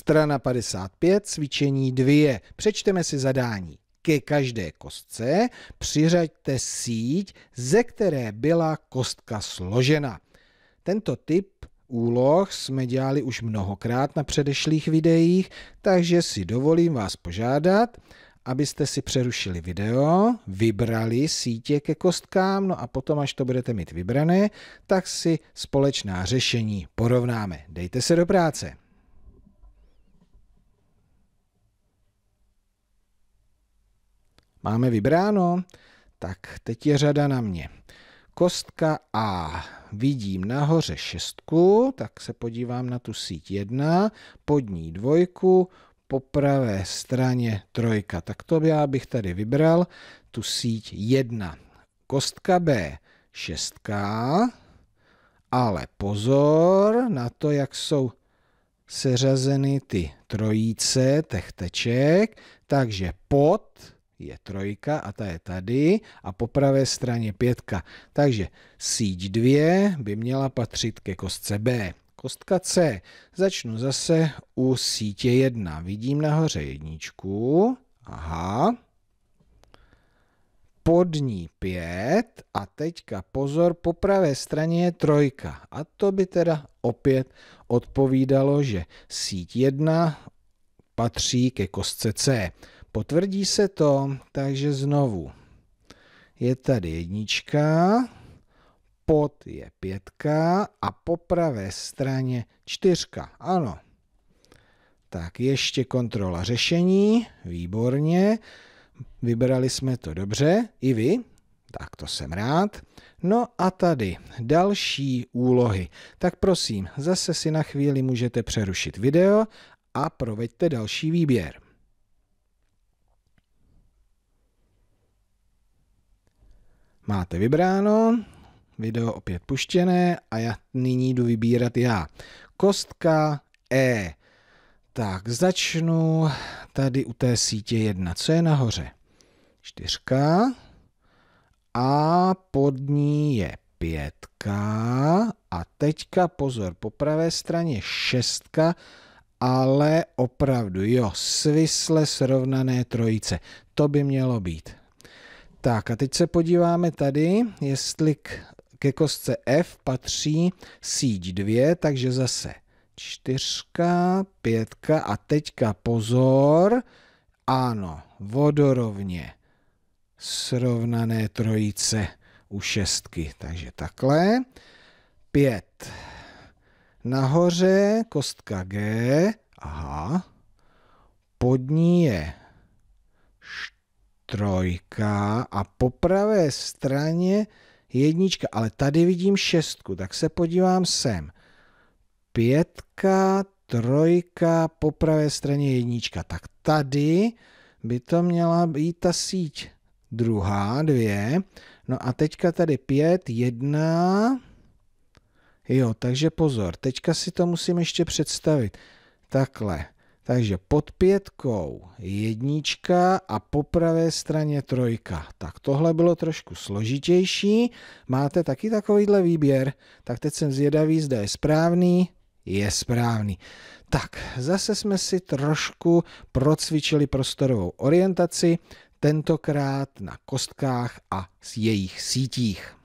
Strana 55, cvičení 2. Přečteme si zadání. Ke každé kostce přiřaďte síť, ze které byla kostka složena. Tento typ úloh jsme dělali už mnohokrát na předešlých videích, takže si dovolím vás požádat, abyste si přerušili video, vybrali sítě ke kostkám, no a potom, až to budete mít vybrané, tak si společná řešení porovnáme. Dejte se do práce. Máme vybráno? Tak teď je řada na mě. Kostka A. Vidím nahoře šestku, tak se podívám na tu síť jedna pod ní dvojku, po pravé straně trojka. Tak to já bych tady vybral tu síť jedna. Kostka B, šestka, ale pozor na to, jak jsou seřazeny ty trojice těch teček, takže pod je trojka a ta je tady a po pravé straně pětka. Takže síť 2 by měla patřit ke kostce B. Kostka C. Začnu zase u sítě 1. Vidím nahoře jedničku. Aha. Pod ní 5 a teďka pozor, po pravé straně je trojka. A to by teda opět odpovídalo, že síť 1 patří ke kostce C. Potvrdí se to, takže znovu. Je tady jednička, pod je pětka a po pravé straně čtyřka. Ano. Tak ještě kontrola řešení, výborně. Vybrali jsme to dobře, i vy, tak to jsem rád. No a tady další úlohy. Tak prosím, zase si na chvíli můžete přerušit video a proveďte další výběr. Máte vybráno, video opět puštěné a já nyní jdu vybírat já. Kostka E. Tak začnu tady u té sítě 1. Co je nahoře? 4. A pod ní je pětka. A teďka pozor, po pravé straně šestka, ale opravdu, jo, svisle srovnané trojice. To by mělo být. Tak a teď se podíváme tady, jestli k, ke kostce F patří síť 2, takže zase 4, pětka a teďka pozor, ano, vodorovně srovnané trojice u šestky, takže takhle, pět, nahoře kostka G, aha, pod ní je trojka a po pravé straně jednička, ale tady vidím šestku, tak se podívám sem. Pětka, trojka, po pravé straně jednička. Tak tady by to měla být ta síť druhá, dvě. No a teďka tady pět, jedna. Jo, takže pozor, teďka si to musím ještě představit. Takhle. Takže pod pětkou jednička a po pravé straně trojka. Tak tohle bylo trošku složitější. Máte taky takovýhle výběr? Tak teď jsem zvědavý, zda je správný. Je správný. Tak, zase jsme si trošku procvičili prostorovou orientaci, tentokrát na kostkách a s jejich sítích.